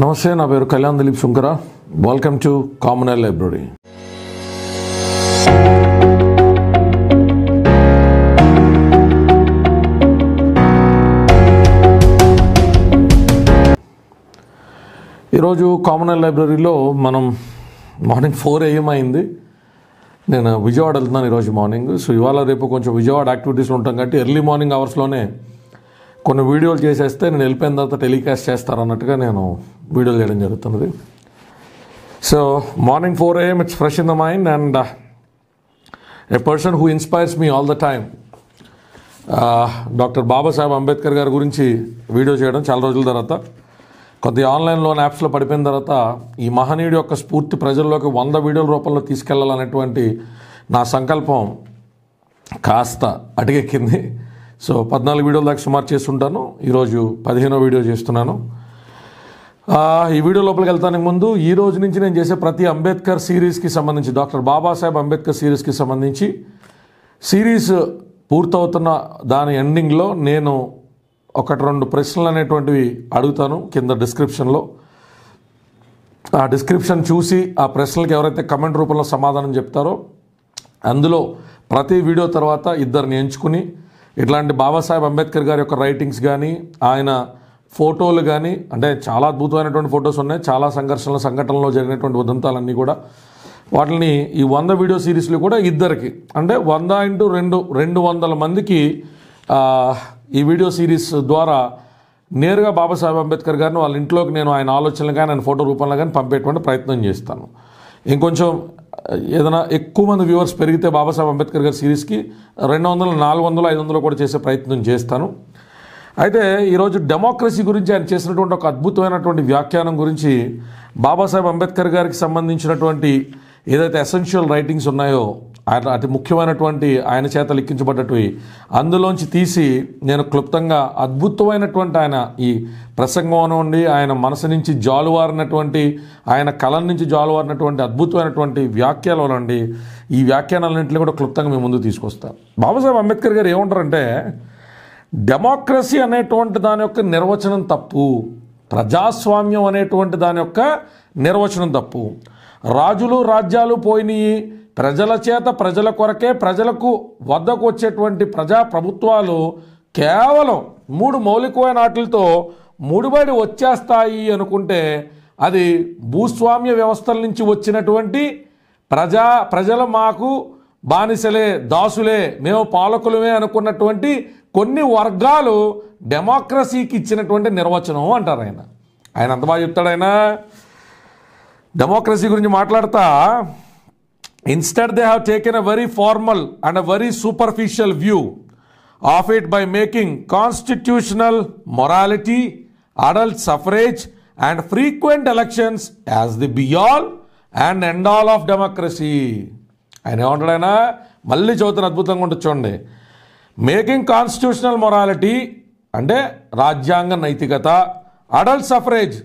నమస్తే నా పేరు Kalyan Dilip Shunkara welcome to communal library ఈరోజు కామనల్ లైబ్రరీలో మనం మార్నింగ్ ఫోర్ ఏఎం అయింది నేను విజయవాడ వెళ్తున్నాను ఈరోజు మార్నింగ్ సో ఇవాళ రేపు కొంచెం విజయవాడ యాక్టివిటీస్లో ఉంటాం కాబట్టి ఎర్లీ మార్నింగ్ అవర్స్లోనే కొన్ని వీడియోలు చేసేస్తే నేను వెళ్ళిపోయిన తర్వాత టెలికాస్ట్ చేస్తారన్నట్టుగా నేను వీడియోలు చేయడం జరుగుతున్నది so morning four AM it's fresh in the mind and a person who inspires me all the time doctor Babasaheb Ambedkar గారి గురించి వీడియో చేయడం చాలా రోజుల తర్వాత కొద్ది ఆన్లైన్లో యాప్స్లో పడిపోయిన తర్వాత ఈ మహనీయుడి యొక్క స్ఫూర్తి ప్రజల్లోకి వంద వీడియోల రూపంలో తీసుకెళ్లాలనేటువంటి నా సంకల్పం కాస్త అటుగెక్కింది సో పద్నాలుగు వీడియోల దాకా సుమారు చేస్తుంటాను ఈరోజు పదిహేనో వీడియో చేస్తున్నాను ఈ వీడియో లోపలికి వెళ్తానికి ముందు ఈ రోజు నుంచి నేను చేసే ప్రతి అంబేద్కర్ సిరీస్కి సంబంధించి డాక్టర్ బాబాసాహెబ్ అంబేద్కర్ సిరీస్కి సంబంధించి సిరీస్ పూర్తవుతున్న దాని ఎండింగ్లో నేను ఒకటి రెండు ప్రశ్నలు అనేటువంటివి అడుగుతాను కింద డిస్క్రిప్షన్లో ఆ డిస్క్రిప్షన్ చూసి ఆ ప్రశ్నలకు ఎవరైతే కమెంట్ రూపంలో సమాధానం చెప్తారో అందులో ప్రతి వీడియో తర్వాత ఇద్దరిని ఎంచుకుని ఇట్లాంటి బాబాసాహెబ్ అంబేద్కర్ గారి యొక్క రైటింగ్స్ కానీ ఆయన ఫోటోలు కానీ అంటే చాలా అద్భుతమైనటువంటి ఫొటోస్ ఉన్నాయి చాలా సంఘర్షణల సంఘటనలో జరిగినటువంటి ఉదంతాలన్నీ కూడా వాటిని ఈ వంద వీడియో సిరీస్లు కూడా ఇద్దరికి అంటే వంద ఇంటూ రెండు రెండు వందల మందికి ఈ వీడియో సిరీస్ ద్వారా నేరుగా బాబాసాహెబ్ అంబేద్కర్ గారిని వాళ్ళ ఇంట్లోకి నేను ఆయన ఆలోచనలు కానీ ఆయన ఫోటో రూపంలో కానీ పంపేటువంటి ప్రయత్నం చేస్తాను ఇంకొంచెం ఏదైనా ఎక్కువ మంది వ్యూవర్స్ పెరిగితే బాబాసాహెబ్ అంబేద్కర్ గారి సిరీస్కి రెండు వందలు నాలుగు వందలు ఐదు వందలు కూడా చేసే ప్రయత్నం చేస్తాను అయితే ఈరోజు డెమోక్రసీ గురించి ఆయన చేసినటువంటి ఒక అద్భుతమైనటువంటి వ్యాఖ్యానం గురించి బాబాసాహెబ్ అంబేద్కర్ గారికి సంబంధించినటువంటి ఏదైతే ఎసెన్షియల్ రైటింగ్స్ ఉన్నాయో ఆయన అతి ముఖ్యమైనటువంటి ఆయన చేత లిఖించబడ్డటివి అందులోంచి తీసి నేను క్లుప్తంగా అద్భుతమైనటువంటి ఆయన ఈ ప్రసంగం నుండి ఆయన మనసు నుంచి జాలువారినటువంటి ఆయన కళ నుంచి జాలువారినటువంటి అద్భుతమైనటువంటి వ్యాఖ్యలు ఈ వ్యాఖ్యానాలన్నింటినీ కూడా క్లుప్తంగా మేము ముందు తీసుకొస్తాం బాబాసాహెబ్ అంబేద్కర్ గారు ఏమంటారంటే డెమోక్రసీ అనేటువంటి దాని యొక్క నిర్వచనం తప్పు ప్రజాస్వామ్యం అనేటువంటి దాని యొక్క నిర్వచనం తప్పు రాజులు రాజ్యాలు పోయినాయి ప్రజల చేత ప్రజల కొరకే ప్రజలకు వద్దకు వచ్చేటువంటి ప్రజా ప్రభుత్వాలు కేవలం మూడు మౌలికమైన వాటితో ముడిబడి వచ్చేస్తాయి అనుకుంటే అది భూస్వామ్య వ్యవస్థల నుంచి వచ్చినటువంటి ప్రజా ప్రజలు మాకు బానిసలే దాసులే మేము పాలకులమే అనుకున్నటువంటి కొన్ని వర్గాలు డెమోక్రసీకి ఇచ్చినటువంటి నిర్వచనం అంటారు ఆయన ఆయన అంత బాగా చెప్తాడు ఆయన డెమోక్రసీ గురించి మాట్లాడతా Instead, they have taken a very formal and a very superficial view of it by making constitutional morality, adult suffrage, and frequent elections as the be all and end all of democracy ఆయన ఏమంటాడైనా మళ్ళీ చదువుతున్న అద్భుతంగా ఉంటుంది చూడండి making constitutional morality అంటే రాజ్యాంగ నైతికత అడల్ట్ సఫరేజ్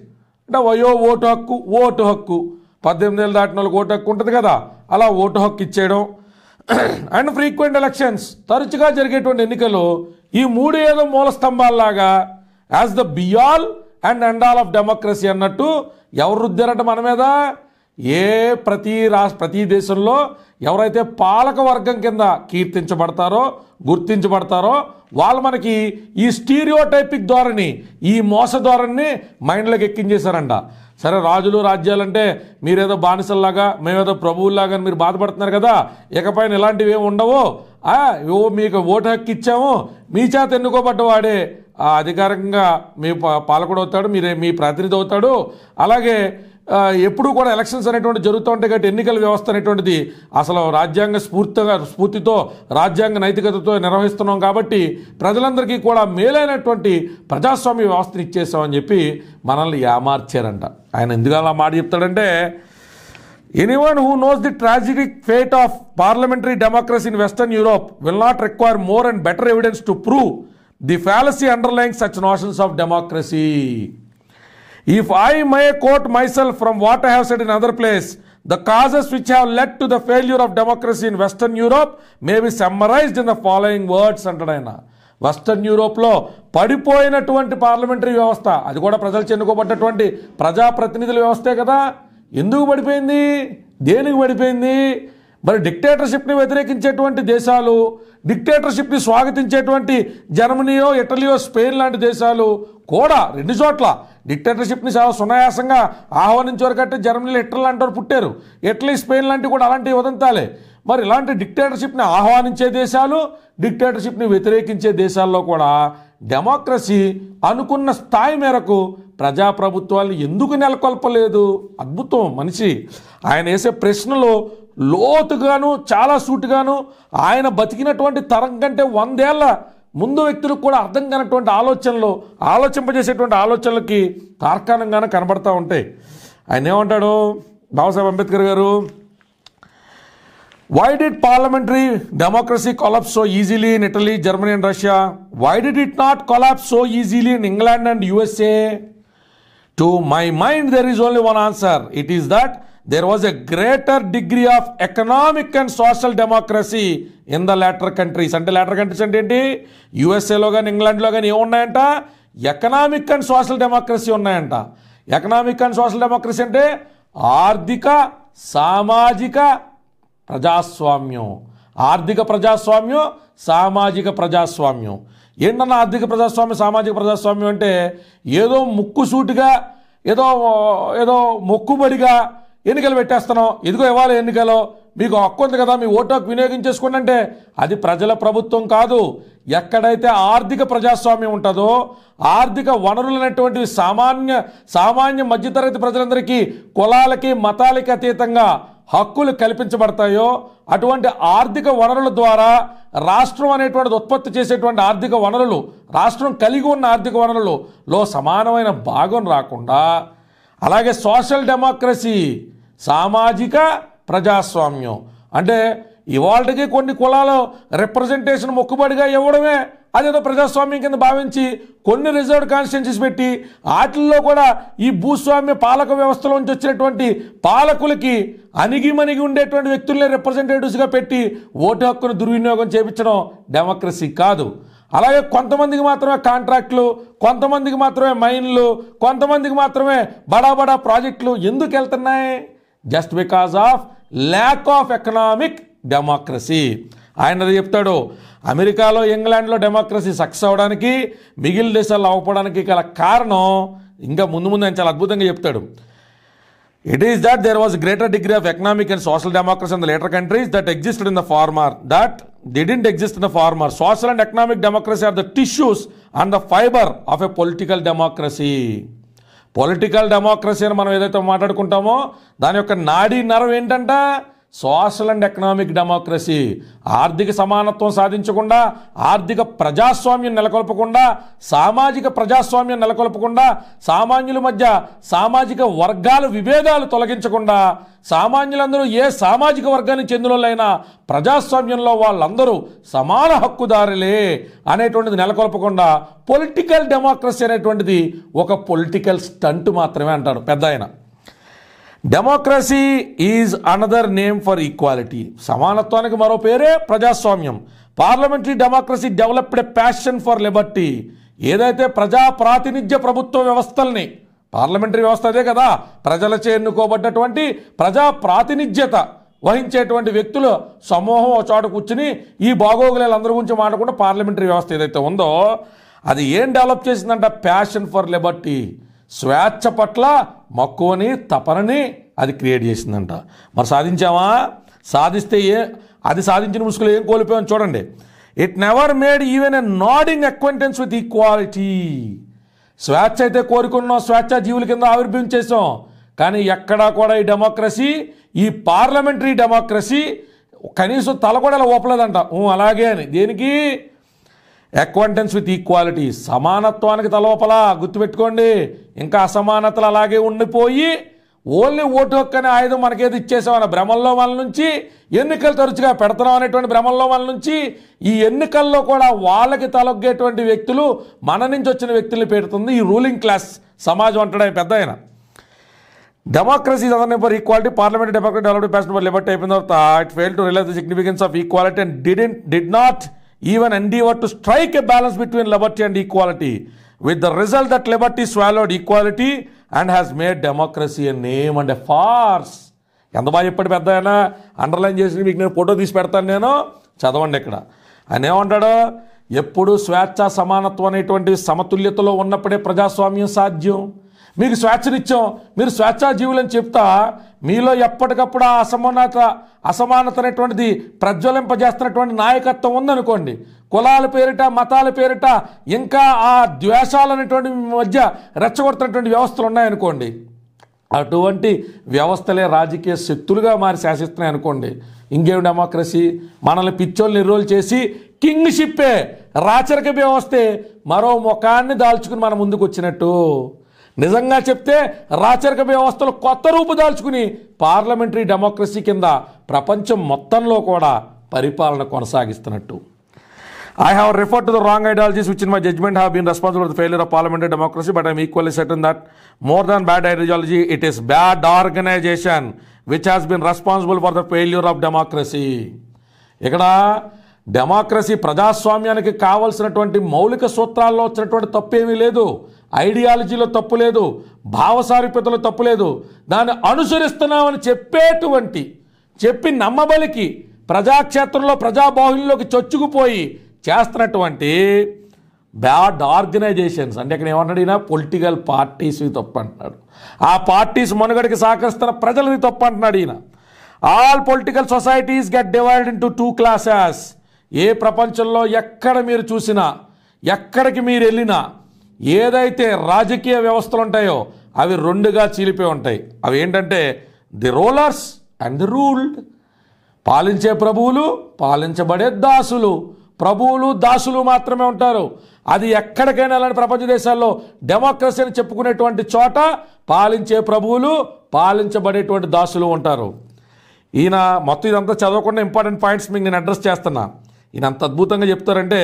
అంటే వయో ఓటు హక్కు ఓటు హక్కు పద్దెనిమిది ఏళ్ళు దాటిన వాళ్ళకి ఓటు హక్కు ఉంటుంది కదా అలా ఓటు హక్కు ఇచ్చేయడం అండ్ ఫ్రీక్వెంట్ ఎలక్షన్స్ తరచుగా జరిగేటువంటి ఎన్నికలు ఈ మూడు ఏదో మూల స్తంభాల్లాగా as the be all and end all of democracy అన్నట్టు ఎవరు రుద్దరట మన మీద ఏ ప్రతి రాష్ట్ర ప్రతి దేశంలో ఎవరైతే పాలక వర్గం కింద కీర్తించబడతారో గుర్తించబడతారో వాళ్ళు మనకి ఈ స్టీరియోటైపిక్ ధోరణి ఈ మోస ధోరణిని మైండ్లోకి ఎక్కించేశారంట సరే రాజులు రాజ్యాలంటే మీరేదో బానిసల్లాగా మేమేదో ప్రభువుల్లాగా మీరు బాధపడుతున్నారు కదా ఇకపైన ఇలాంటివి ఏమి ఉండవు ఓ మీకు ఓటు హక్కు ఇచ్చాము మీ చేత ఎన్నుకోబడ్డవాడే అధికారికంగా మీ పాలకుడు అవుతాడు మీరే మీ ప్రతినిధి అవుతాడు అలాగే ఎప్పుడూ కూడా ఎలక్షన్స్ అనేటువంటి జరుగుతూ ఉంటాయి కాబట్టి ఎన్నికల వ్యవస్థ అనేటువంటిది అసలు రాజ్యాంగ స్ఫూర్తిగా స్ఫూర్తితో రాజ్యాంగ నైతికతతో నిర్వహిస్తున్నాం కాబట్టి ప్రజలందరికీ కూడా మేలైనటువంటి ప్రజాస్వామ్య వ్యవస్థను ఇచ్చేసామని చెప్పి మనల్ని ఏమార్చారంట ఆయన ఎందుకు అలా మాట చెప్తాడంటే anyone who knows the tragic fate of parliamentary democracy in western Europe will not require more and better evidence to prove the fallacy underlying such notions of democracy if I my quote myself from what I have said in other place the causes which have let to the failure of democracy in western Europe may be summarised in the following words అంటాడు ఆయన western యూరోప్లో పడిపోయినటువంటి parliamentary వ్యవస్థ అది కూడా ప్రజలు చెన్నుకోబడ్డటువంటి ప్రజాప్రతినిధుల వ్యవస్థే కదా ఎందుకు పడిపోయింది దేనికి పడిపోయింది మరి డిక్టేటర్షిప్ని వ్యతిరేకించేటువంటి దేశాలు డిక్టేటర్షిప్ని స్వాగతించేటువంటి జర్మనీయో ఇటలీయో స్పెయిన్ లాంటి దేశాలు కూడా రెండు చోట్ల డిక్టేటర్షిప్ని చాలా సునాయాసంగా ఆహ్వానించవరకంటే జర్మనీలో లాంటి వారు పుట్టారు ఇటలీ స్పెయిన్ లాంటివి కూడా అలాంటి వదంతాలే మరి ఇలాంటి డిక్టేటర్షిప్ని ఆహ్వానించే దేశాలు డిక్టేటర్షిప్ని వ్యతిరేకించే దేశాల్లో కూడా డెమోక్రసీ అనుకున్న స్థాయి మేరకు ప్రజాప్రభుత్వాన్ని ఎందుకు నెలకొల్పలేదు అద్భుతం మనిషి ఆయన వేసే ప్రశ్నలు లోతుగాను చాలా సూటుగాను ఆయన బతికినటువంటి తరం కంటే వందేళ్ల ముందు వ్యక్తులకు కూడా అర్థం కానటువంటి ఆలోచనలు ఆలోచింపజేసేటువంటి ఆలోచనలకి తార్కాణంగానే కనబడతా ఉంటాయి ఆయన ఏమంటాడు బాబాసాహెబ్ అంబేద్కర్ గారు why did parliamentary democracy collapse so easily in Italy Germany and Russia why did it not collapse so easily in England and USA to my mind there is only one answer it is that there was a greater degree of economic and social democracy in the latter countries అంటే later countries అంటే ఏంటి యూఎస్ఏలో కానీ ఇంగ్లాండ్లో కానీ ఏమున్నాయంట economic and social democracy ఉన్నాయంట economic and social democracy అంటే ఆర్థిక సామాజిక ప్రజాస్వామ్యం ఆర్థిక ప్రజాస్వామ్యం సామాజిక ప్రజాస్వామ్యం ఏంటన్నా ఆర్థిక ప్రజాస్వామ్యం సామాజిక ప్రజాస్వామ్యం అంటే ఏదో ముక్కుసూటిగా ఏదో ఏదో మొక్కుబడిగా ఎన్నికలు పెట్టేస్తున్నాం ఇదిగో ఇవ్వాలి ఎన్నికలో మీకు హక్కు ఉంది కదా మీ ఓటు హక్కు వినియోగించేసుకోండి అంటే అది ప్రజల ప్రభుత్వం కాదు ఎక్కడైతే ఆర్థిక ప్రజాస్వామ్యం ఉంటుందో ఆర్థిక వనరులు అనేటువంటివి సామాన్య సామాన్య మధ్యతరగతి ప్రజలందరికీ కులాలకి మతాలకి అతీతంగా హక్కులు కల్పించబడతాయో అటువంటి ఆర్థిక వనరుల ద్వారా రాష్ట్రం అనేటువంటిది ఉత్పత్తి చేసేటువంటి ఆర్థిక వనరులు రాష్ట్రం కలిగి ఉన్న ఆర్థిక వనరులలో సమానమైన భాగం రాకుండా అలాగే సోషల్ డెమోక్రసీ సామాజిక ప్రజాస్వామ్యం అంటే ఇవాళకి కొన్ని కులాలు రిప్రజెంటేషన్ మొక్కుబడిగా ఇవ్వడమే అదేదో ప్రజాస్వామ్యం కింద భావించి కొన్ని రిజర్వ్డ్ కాన్స్టిట్యూన్సీస్ పెట్టి వాటిల్లో కూడా ఈ భూస్వామ్య పాలక వ్యవస్థలోంచి వచ్చినటువంటి పాలకులకి అణిగిమణిగి ఉండేటువంటి వ్యక్తుల్ని రిప్రజెంటేటివ్స్గా పెట్టి ఓటు హక్కును దుర్వినియోగం చేయించడం డెమోక్రసీ కాదు అలాగే కొంతమందికి మాత్రమే కాంట్రాక్ట్లు కొంతమందికి మాత్రమే మైన్లు కొంతమందికి మాత్రమే బడా బడా ప్రాజెక్టులు ఎందుకు వెళ్తున్నాయి just because of lack of economic democracy ఆయన అది చెప్తాడు అమెరికాలో ఇంగ్లాండ్లో డెమోక్రసీ సక్సెస్ అవ్వడానికి మిగిలిన దేశాల్లో అవ్వడానికి గల కారణం ఇంకా ముందు ముందు ఆయన చాలా అద్భుతంగా చెప్తాడు it is that there was greater degree of economic and social democracy in the later countries that existed in the former that didn't exist in the former social and economic democracy are the tissues and the fibre of a political democracy political democracy అని మనం ఏదైతే మాట్లాడుకుంటామో దాని యొక్క నాడీ నరం ఏంటంటే social and economic democracy ఆర్థిక సమానత్వం సాధించకుండా ఆర్థిక ప్రజాస్వామ్యం నెలకొల్పకుండా సామాజిక ప్రజాస్వామ్యం నెలకొల్పకుండా సామాన్యుల మధ్య సామాజిక వర్గాల విభేదాలు తొలగించకుండా సామాన్యులందరూ ఏ సామాజిక వర్గానికి చెందినోళ్ళైనా ప్రజాస్వామ్యంలో వాళ్ళందరూ సమాన హక్కుదారులే అనేటువంటిది నెలకొల్పకుండా పొలిటికల్ డెమోక్రసీ అనేటువంటిది ఒక పొలిటికల్ స్టంట్ మాత్రమే అంటాడు పెద్ద democracy is another name for equality సమానత్వానికి మరో పేరే ప్రజాస్వామ్యం parliamentary democracy developed passion for liberty ఏదైతే ప్రజా ప్రాతినిధ్య ప్రభుత్వ వ్యవస్థల్ని పార్లమెంటరీ వ్యవస్థ అదే కదా ప్రజలచే ఎన్నుకోబడ్డటువంటి ప్రజా ప్రాతినిధ్యత వహించేటువంటి వ్యక్తులు సమూహం ఒక చోట కూర్చుని ఈ అందరి గురించి మాట్లాడకుండా పార్లమెంటరీ వ్యవస్థ ఏదైతే ఉందో అది ఏం డెవలప్ చేసిందంట ప్యాషన్ ఫర్ లిబర్టీ స్వేచ్ఛ పట్ల మక్కువని తపనని అది క్రియేట్ చేసిందంట మరి సాధించావా సాధిస్తే ఏ అది సాధించిన ముసుగులు ఏం కోల్పోయామని చూడండి it never made even a nodding acquaintance with equality స్వేచ్ఛ అయితే కోరుకున్నాం స్వేచ్ఛ జీవుల కింద ఆవిర్భవించేసాం కానీ ఎక్కడా కూడా ఈ డెమోక్రసీ ఈ పార్లమెంటరీ డెమోక్రసీ కనీసం తల కూడా ఇలా ఊపలేదంట అలాగే అని దేనికి అకౌంటెన్స్ విత్ ఈక్వాలిటీ సమానత్వానికి తలోపల గుర్తుపెట్టుకోండి ఇంకా అసమానతలు అలాగే ఉండిపోయి ఓన్లీ ఓటు హక్కు ఆయుధం మనకేది ఇచ్చేసామన్న భ్రమంలో వాళ్ళ నుంచి ఎన్నికలు తరచుగా పెడతాం అనేటువంటి భ్రమంలో వాళ్ళ నుంచి ఈ ఎన్నికల్లో కూడా వాళ్ళకి తలొగ్గేటువంటి వ్యక్తులు మన నుంచి వచ్చిన వ్యక్తులు పెడుతుంది ఈ రూలింగ్ క్లాస్ సమాజం అంటాడు పెద్ద ఆయన democracy other number equality parliament democracy developed passion liberty అయిపోయిన తర్వాత it fail to realise the significance of equality and didn't did not even were to strike a balance between liberty and equality with the result that liberty swallowed equality and has made democracy a name and a farce ఎంత బాగా ఎప్పటి పెద్ద అయినా underline చేసి మీకు నేను photo తీసి పెడతాను నేను చదవండి ఇక్కడ ఆయన ఏమంటాడు ఎప్పుడు స్వేచ్ఛ సమానత్వం అనేటువంటి సమతుల్యతలో ఉన్నప్పుడే ప్రజాస్వామ్యం సాధ్యం మీకు స్వేచ్ఛనిత్యం మీరు స్వేచ్ఛా జీవులు అని చెప్తా మీలో ఎప్పటికప్పుడు ఆ అసమానత అసమానత అనేటువంటిది ప్రజ్వలింపజేస్తున్నటువంటి నాయకత్వం ఉందనుకోండి కులాల పేరిట మతాల పేరిట ఇంకా ఆ ద్వేషాలు అనేటువంటి మధ్య రెచ్చగొడుతున్నటువంటి వ్యవస్థలు ఉన్నాయనుకోండి అటువంటి వ్యవస్థలే రాజకీయ శక్తులుగా మారి శాసిస్తున్నాయి అనుకోండి ఇంకేం డెమోక్రసీ మనల్ని పిచ్చోళ్ళు నిర్రోల్ చేసి కింగ్షిప్పే రాచరిక వ్యవస్థే మరో ముఖాన్ని దాల్చుకుని మనం ముందుకు వచ్చినట్టు నిజంగా చెప్తే రాచరిక వ్యవస్థలు కొత్త దాల్చుకుని పార్లమెంటరీ డెమోక్రసీ కింద ప్రపంచం మొత్తంలో కూడా పరిపాలన కొనసాగిస్తున్నట్టు I have refer to the wrong ideologies which in my judgement have been responsible for failure of parliamentary democracy but I'm equally in that more than bad ideology it is bad organisation which has been responsible for the failure of democracy ఇక్కడ democracy ప్రజాస్వామ్యానికి కావలసినటువంటి మౌలిక సూత్రాల్లో వచ్చినటువంటి తప్పేమీ లేదు ఐడియాలజీలో తప్పు లేదు భావసారూప్యతలో తప్పు లేదు దాన్ని అనుసరిస్తున్నామని చెప్పేటువంటి చెప్పి నమ్మబలికి ప్రజాక్షేత్రంలో ప్రజాబాహుల్యంలోకి చొచ్చుకుపోయి చేస్తున్నటువంటి బ్యాడ్ ఆర్గనైజేషన్స్ అంటే ఇక్కడ ఏమన్నాడు ఈయన పొలిటికల్ పార్టీస్వి తప్పు అంటున్నాడు ఆ పార్టీస్ మనుగడకి సహకరిస్తున్న ప్రజలవి తప్పు అంటున్నాడు ఈయన all political societies get divide in two classes ఏ ప్రపంచంలో ఎక్కడ మీరు చూసినా ఎక్కడికి మీరు వెళ్ళినా ఏదైతే రాజకీయ వ్యవస్థలు ఉంటాయో అవి రెండుగా చీలిపోయి ఉంటాయి అవి ఏంటంటే the rulers and the ruled పాలించే ప్రభువులు పాలించబడే దాసులు ప్రభువులు దాసులు మాత్రమే ఉంటారు అది ఎక్కడికైనా అలాంటి ప్రపంచ దేశాల్లో అని చెప్పుకునేటువంటి చోట పాలించే ప్రభువులు పాలించబడేటువంటి దాసులు ఉంటారు ఈయన మొత్తం ఇదంతా చదవకుండా ఇంపార్టెంట్ పాయింట్స్ మీకు నేను అడ్రస్ చేస్తున్నా ఈయన అంత అద్భుతంగా చెప్తారంటే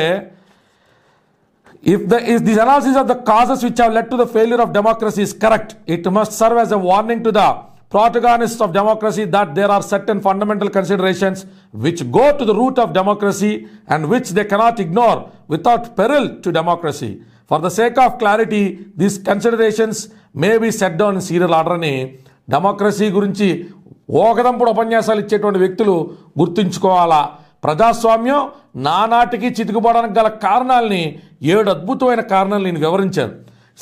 If, the, if this analysis of the causes which have led to the failure of democracy is correct, it must serve as a warning to the protagonists of democracy that there are certain fundamental considerations which go to the root of democracy and which they cannot ignore without peril to democracy. For the sake of clarity, these considerations may be set down in serial order అని democracy గురించి ఓకదంపుడు ఉపన్యాసాలు ఇచ్చేటువంటి వ్యక్తులు గుర్తుంచుకోవాలా ప్రజాస్వామ్యం నానాటికి చితికిపోవడానికి గల కారణాలని ఏడు అద్భుతమైన కారణాలు నేను వివరించాను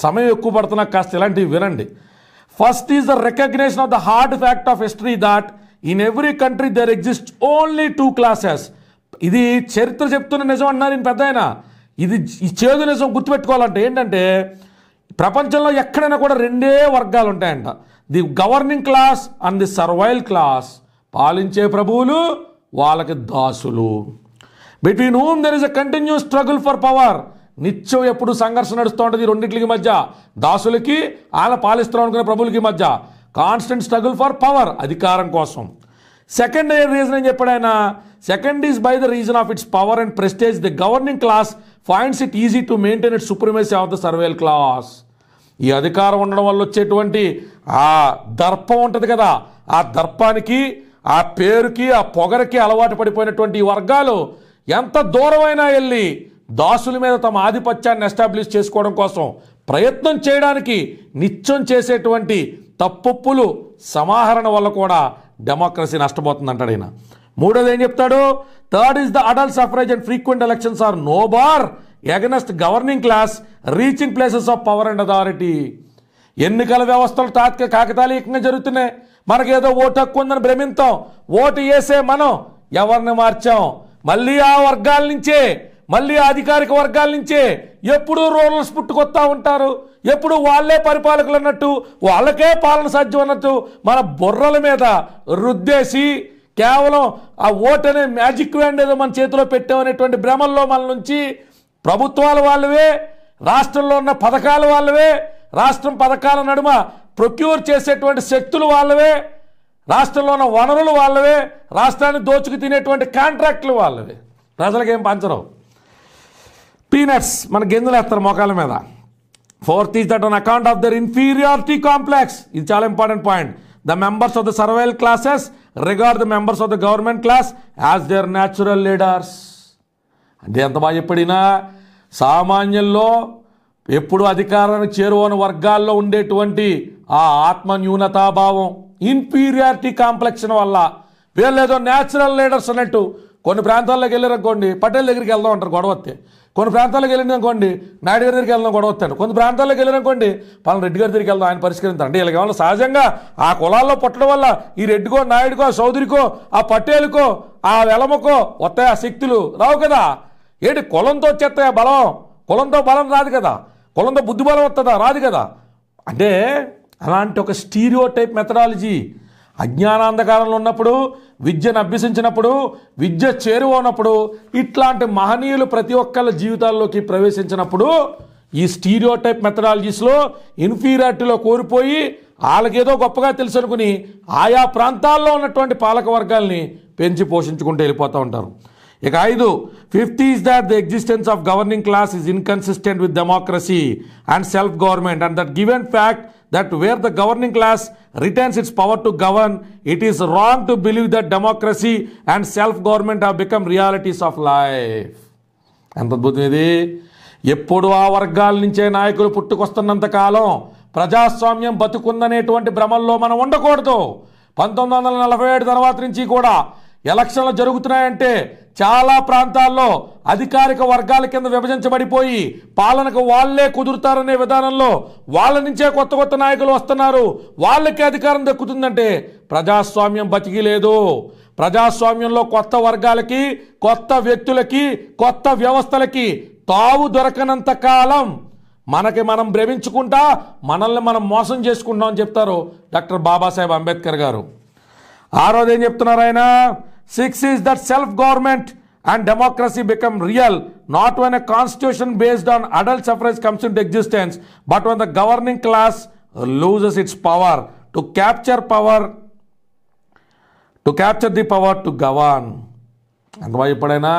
సమయం ఎక్కువ పడుతున్నా కాస్త ఇలాంటివి వినండి first is the recognition of the hard fact of history that in every country there exist only two classes ఇది చరిత్ర చెప్తున్న నిజం అన్నారు నేను పెద్ద అయినా ఇది ఈ చేదు నిజం గుర్తుపెట్టుకోవాలంటే ఏంటంటే ప్రపంచంలో ఎక్కడైనా కూడా రెండే వర్గాలు ఉంటాయంట the governing class and the servile class పాలించే ప్రభువులు వాళ్ళకి దాసులు between whom there is a continue struggle for power నిత్యం ఎప్పుడు సంఘర్షణ నడుస్తూ ఉంటుంది రెండింటికి మధ్య దాసులకి వాళ్ళ పాలిస్తాం అనుకునే ప్రభులకి మధ్య కాన్స్టెంట్ స్ట్రగుల్ ఫర్ పవర్ అధికారం కోసం సెకండ్ రీజన్ అని చెప్పాడు ఆయన second is by the reason of its power and prestige the governing class finds it easy to maintain it supremacy of the servile class ఈ అధికారం ఉండడం వల్ల వచ్చేటువంటి ఆ దర్పం ఉంటుంది కదా ఆ దర్పానికి ఆ పేరుకి ఆ పొగరకి అలవాటు పడిపోయినటువంటి వర్గాలు ఎంత దూరమైనా వెళ్ళి దాసుల మీద తమ ఆధిపత్యాన్ని ఎస్టాబ్లిష్ చేసుకోవడం కోసం ప్రయత్నం చేయడానికి నిత్యం చేసేటువంటి తప్పులు సమాహరణ వల్ల కూడా డెమోక్రసీ నష్టపోతుందంటాడు ఆయన మూడోది ఏం చెప్తాడు third is the adult suffrage and frequent elections are no bar against governing class reaching places of power and authority ఎన్నికల వ్యవస్థలు తాత్క కాకతాళీయంగా జరుగుతున్నాయి మనకేదో ఓటు హక్కు ఉందని భ్రమింతం ఓటు వేసే మనం ఎవరిని మార్చాం మళ్ళీ ఆ వర్గాల నుంచే మళ్ళీ అధికారిక వర్గాల నుంచే ఎప్పుడూ రూరల్స్ పుట్టుకొస్తా ఉంటారు ఎప్పుడు వాళ్ళే పరిపాలకులు అన్నట్టు వాళ్ళకే పాలన సాధ్యం అన్నట్టు మన బుర్రల మీద రుద్దేసి కేవలం ఆ ఓటు అనే మ్యాజిక్ వ్యాండ్ ఏదో మన చేతిలో పెట్టామనేటువంటి భ్రమల్లో మన నుంచి ప్రభుత్వాల వాళ్ళవే రాష్ట్రంలో ఉన్న పథకాల వాళ్ళవే రాష్ట్రం పథకాల నడుమ ప్రొక్యూర్ చేసేటువంటి శక్తులు వాళ్ళవే రాష్ట్రంలో ఉన్న వనరులు వాళ్ళవే రాష్ట్రాన్ని దోచుకు తినేటువంటి కాంట్రాక్టులు వాళ్ళవే ప్రజలకు ఏం పంచరు పీనట్స్ మన గింజలు వేస్తారు మొక్కల మీద fourth is that on account of their inferiority complex ఇది చాలా important point the members of the servile classes regard the members of the government class as their natural leaders అంటే ఎంత బాగా చెప్పడినా సామాన్యుల్లో ఎప్పుడు అధికారానికి చేరువని వర్గాల్లో ఉండేటువంటి ఆ ఆత్మ న్యూనతాభావం ఇన్ఫీరియారిటీ కాంప్లెక్షన్ వల్ల వీళ్ళేదో న్యాచురల్ లీడర్స్ అన్నట్టు కొన్ని ప్రాంతాల్లోకి వెళ్ళారనుకోండి పటేల్ దగ్గరికి వెళ్దాం అంటారు గొడవత్తే కొన్ని ప్రాంతాలకు వెళ్ళిననుకోండి నాయుడు గారి దగ్గరికి వెళ్దాం గొడవత్తాడు కొన్ని ప్రాంతాలకు వెళ్ళిననుకోండి పలానా రెడ్డి గారి దగ్గరికి వెళ్దాం ఆయన పరిష్కరించారు అంటే వీళ్ళకి సహజంగా ఆ కులాల్లో పుట్టడం వల్ల ఈ రెడ్డికో నాయుడుకో చౌదరికో ఆ పటేలుకో ఆ వెలమకో వస్తాయి ఆ శక్తులు రావు కదా ఏంటి కులంతో వచ్చేస్తాయి బలం కులంతో బలం రాదు కదా కులంతో బుద్ధిబలం వస్తుందా రాదు కదా అంటే అలాంటి ఒక స్టీరియో టైప్ మెథడాలజీ అజ్ఞానాంధకారంలో ఉన్నప్పుడు విద్యను అభ్యసించినప్పుడు విద్య చేరువనప్పుడు ఇట్లాంటి మహనీయులు ప్రతి ఒక్కళ్ళ జీవితాల్లోకి ప్రవేశించినప్పుడు ఈ స్టీరియో టైప్ మెథడాలజీస్లో ఇన్ఫీరియారిటీలో కోరిపోయి వాళ్ళకేదో గొప్పగా తెలుసు అనుకుని ఆయా ప్రాంతాల్లో ఉన్నటువంటి పాలక వర్గాల్ని పెంచి పోషించుకుంటూ వెళ్ళిపోతూ ఉంటారు ఇక ఐదు fifth is that the existence of governing class is inconsistent with democracy and self government and that given fact that where the governing class returns its power to govern it is wrong to believe that democracy and self government have become realities of life ఎంత అద్భుతం ఇది ఎప్పుడు ఆ వర్గాల నుంచే నాయకులు పుట్టుకొస్తున్నంత కాలం ప్రజాస్వామ్యం బతుకుందనేటువంటి భ్రమల్లో మనం ఉండకూడదు పంతొమ్మిది వందల నలభై ఏడు తర్వాత నుంచి కూడా ఎలక్షన్లు జరుగుతున్నాయంటే చాలా ప్రాంతాల్లో అధికారిక వర్గాల కింద విభజించబడిపోయి పాలనకు వాళ్లే కుదురుతారనే విధానంలో వాళ్ళ నుంచే కొత్త కొత్త నాయకులు వస్తున్నారు వాళ్ళకే అధికారం దక్కుతుందంటే ప్రజాస్వామ్యం బతికి లేదు ప్రజాస్వామ్యంలో కొత్త వర్గాలకి కొత్త వ్యక్తులకి కొత్త వ్యవస్థలకి తావు దొరకనంత కాలం మనకి మనం భ్రమించుకుంటా మనల్ని మనం మోసం చేసుకుంటామని చెప్తారు డాక్టర్ బాబాసాహెబ్ అంబేద్కర్ గారు ఆ రోజు ఏం చెప్తున్నారు ఆయన six is that self government and democracy become real not when a constitution based on adult suffrage comes in existence but one the governing class loses its power to capture power to capture the power to govern అందువల్ల ఎప్పుడైనా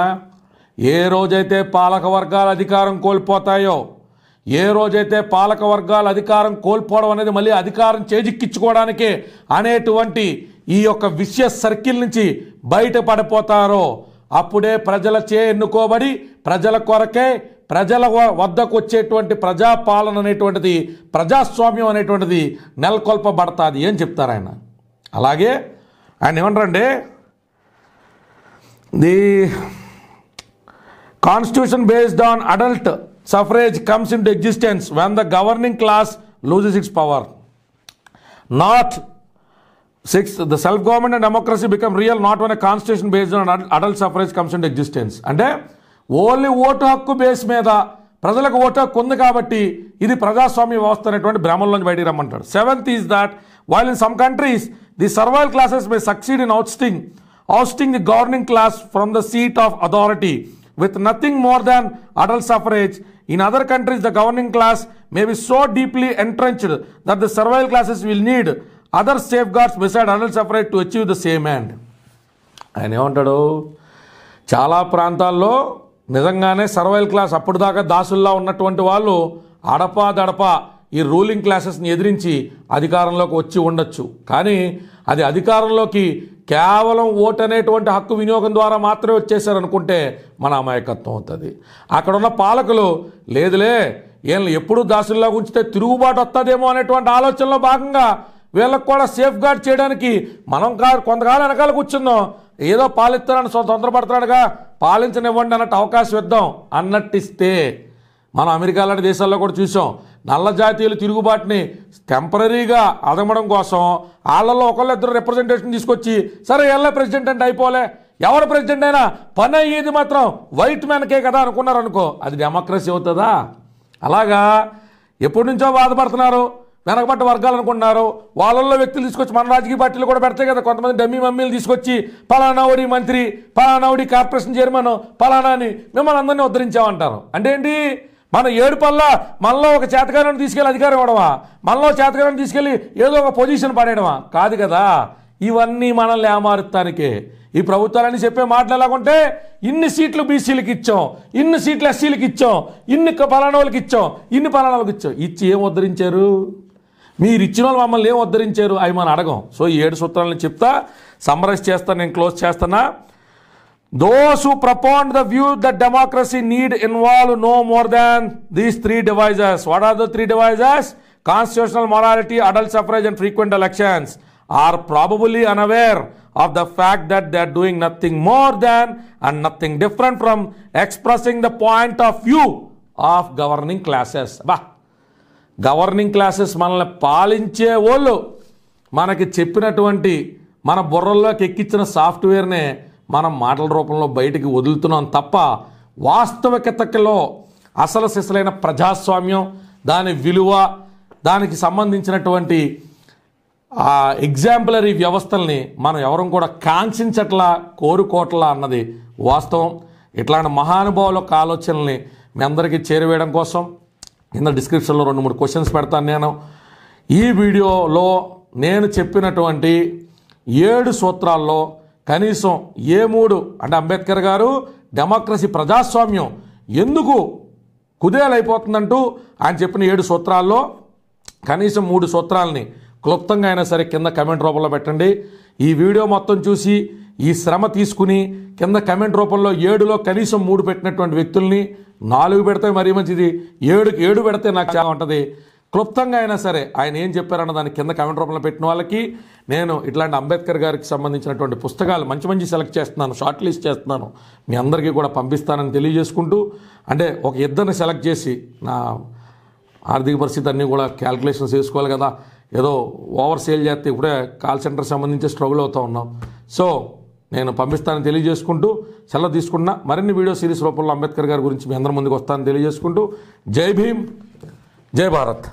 ఏ రోజైతే పాలక వర్గాలు అధికారం కోల్పోతాయో ఏ రోజైతే పాలక వర్గాలు అధికారం కోల్పోవడం అనేది మళ్ళీ అధికారం చేజిక్కించుకోవడానికి అనేటువంటి ఈ యొక్క విషయ సర్కిల్ నుంచి బయటపడిపోతారో అప్పుడే ప్రజల చే ఎన్నుకోబడి ప్రజల కొరకే ప్రజల వద్దకు వచ్చేటువంటి ప్రజాపాలన అనేటువంటిది ప్రజాస్వామ్యం అనేటువంటిది నెలకొల్పబడతాది అని చెప్తారు ఆయన అలాగే ఆయన ఏమంటారండి the constitution based on adult suffrage comes into existence when the governing class loses its power not six the self government and democracy become real not one constitution based on adult suffrage comes and existence అంటే only vote హక్కు base మీద ప్రజలకు vote హక్కు ఉంది కాబట్టి ఇది ప్రజాస్వామ్య వ్యవస్థ అనేటువంటి భ్రమంలోంచి బయటికి రమ్మంటాడు seventh is that while in some countries the servile classes may succeed in ousting ousting the governing class from the seat of authority with nothing more than adult suffrage in other countries the governing class may be so deeply entrenched that the servile classes will need other safeguards besides under separate to achieve the same and ఆయన ఏమంటాడు చాలా ప్రాంతాల్లో నిజంగానే సర్వైల్ class అప్పుడు దాకా దాసుల్లా ఉన్నటువంటి వాళ్ళు అడపా దడపా ఈ రూలింగ్ క్లాసెస్ని ఎదిరించి అధికారంలోకి వచ్చి ఉండొచ్చు కానీ అది అధికారంలోకి కేవలం ఓటు అనేటువంటి హక్కు వినియోగం ద్వారా మాత్రమే వచ్చేసారనుకుంటే మన అమాయకత్వం అవుతుంది అక్కడ ఉన్న పాలకులు లేదులే ఏం ఎప్పుడు దాసుల్లో ఉంచితే తిరుగుబాటు వస్తుందేమో అనేటువంటి ఆలోచనలో భాగంగా వీళ్ళకి కూడా సేఫ్ గార్డ్ చేయడానికి మనం కా కొంతకాలం వెనకాల కూర్చుందాం ఏదో పాలిస్తారని తొందరపడుతున్నాడుగా పాలించనివ్వండి అన్నట్టు అవకాశం ఇద్దాం అన్నట్టు ఇస్తే మనం అమెరికా లాంటి దేశాల్లో కూడా చూసాం నల్ల జాతీయులు తిరుగుబాటుని టెంపరీగా అదమడం కోసం వాళ్ళల్లో ఒకళ్ళు ఇద్దరు రిప్రజెంటేషన్ తీసుకొచ్చి సరే వెళ్ళే ప్రెసిడెంట్ అంటే అయిపోలే ఎవరు ప్రెసిడెంట్ అయినా పని అయ్యేది మాత్రం వైట్ మ్యాన్కే కదా అనుకున్నారు అనుకో అది డెమోక్రసీ అవుతుందా అలాగా ఎప్పటి నుంచో బాధపడుతున్నారు వెనకబడ్డ వర్గాలు అనుకుంటున్నారు వాళ్ళల్లో వ్యక్తులు తీసుకొచ్చి మన రాజకీయ పార్టీలు కూడా పెడతాయి కదా కొంతమంది డమ్మీ మమ్మీలు తీసుకొచ్చి పలానావడి మంత్రి పలానావడి కార్పొరేషన్ చైర్మన్ పలానా అని మిమ్మల్ని అందరినీ ఉద్ధరించామంటారు అంటే ఏంటి మన ఏడు పల్ల మనలో ఒక చేతకారాన్ని తీసుకెళ్ళి అధికారం ఇవ్వడమా మనలో చేతకారాన్ని తీసుకెళ్ళి ఏదో ఒక పొజిషన్ పడేయడమా కాదు కదా ఇవన్నీ మనల్ని ఏమారుతానికే ఈ ప్రభుత్వాలని చెప్పే మాటలు ఎలాగుంటే ఇన్ని సీట్లు బీసీలకు ఇచ్చాం ఇన్ని సీట్లు ఎస్సీలకు ఇచ్చాం ఇన్ని పలానా వాళ్ళకి ఇచ్చాం ఇన్ని పలానా వాళ్ళకి ఇచ్చాం ఇచ్చి ఏం ఉద్ధరించారు మీరు ఇచ్చిన వాళ్ళు మమ్మల్ని ఏం ఉద్ధరించారు అవి మనం అడగం సో ఈ ఏడు సూత్రాలను చెప్తా సమరస్ చేస్తా నేను క్లోజ్ చేస్తానా those propound the view the democracy need involve no more than these three devices what are the three devices constitutional morality adult suffrage and frequent elections are probably unaware of the fact that they are doing nothing more than and nothing different from expressing the point of view of governing classes బా governing classes మనల్ని పాలించే వాళ్ళు మనకి చెప్పినటువంటి మన బుర్రల్లోకి ఎక్కించిన సాఫ్ట్వేర్నే మనం మాటల రూపంలో బయటికి వదులుతున్నాం తప్ప వాస్తవికతలో అసలు సిసలైన ప్రజాస్వామ్యం దాని విలువ దానికి సంబంధించినటువంటి ఎగ్జాంపులరీ వ్యవస్థల్ని మనం ఎవరం కూడా కాంక్షించట్లా కోరుకోవట్లా అన్నది వాస్తవం ఇట్లాంటి మహానుభావుల ఆలోచనల్ని మీ అందరికీ చేరువేయడం కోసం కింద డిస్క్రిప్షన్లో రెండు మూడు క్వశ్చన్స్ పెడతాను నేను ఈ వీడియోలో నేను చెప్పినటువంటి ఏడు సూత్రాల్లో కనీసం ఏ మూడు అంటే అంబేద్కర్ గారు డెమోక్రసీ ప్రజాస్వామ్యం ఎందుకు కుదేలైపోతుందంటూ ఆయన చెప్పిన ఏడు సూత్రాల్లో కనీసం మూడు సూత్రాలని క్లుప్తంగా అయినా సరే కింద కమెంట్ రూపంలో పెట్టండి ఈ వీడియో మొత్తం చూసి ఈ శ్రమ తీసుకుని కింద కమెంట్ రూపంలో ఏడులో కనీసం మూడు పెట్టినటువంటి వ్యక్తుల్ని నాలుగు పెడితే మరీ మంచిది ఏడుకి ఏడు పెడితే నాకు చాలా ఉంటుంది క్లుప్తంగా అయినా సరే ఆయన ఏం చెప్పారన్న దాని కింద కమెంట్ రూపంలో పెట్టిన వాళ్ళకి నేను ఇట్లాంటి అంబేద్కర్ గారికి సంబంధించినటువంటి పుస్తకాలు మంచి మంచి సెలెక్ట్ చేస్తున్నాను షార్ట్ లిస్ట్ చేస్తున్నాను మీ అందరికీ కూడా పంపిస్తానని తెలియజేసుకుంటూ అంటే ఒక ఇద్దరిని సెలెక్ట్ చేసి నా ఆర్థిక పరిస్థితి అన్నీ కూడా క్యాల్కులేషన్స్ చేసుకోవాలి కదా ఏదో ఓవర్ సేల్ చేస్తే ఇప్పుడే కాల్ సెంటర్ సంబంధించి స్ట్రగుల్ అవుతూ ఉన్నాం సో నేను పంపిస్తానని తెలియజేసుకుంటూ సెలవు తీసుకున్న మరిన్ని వీడియో సిరీస్ రూపంలో అంబేద్కర్ గారి గురించి మీ అందరి ముందుకు వస్తానని తెలియజేసుకుంటూ జై భీమ్ జై భారత్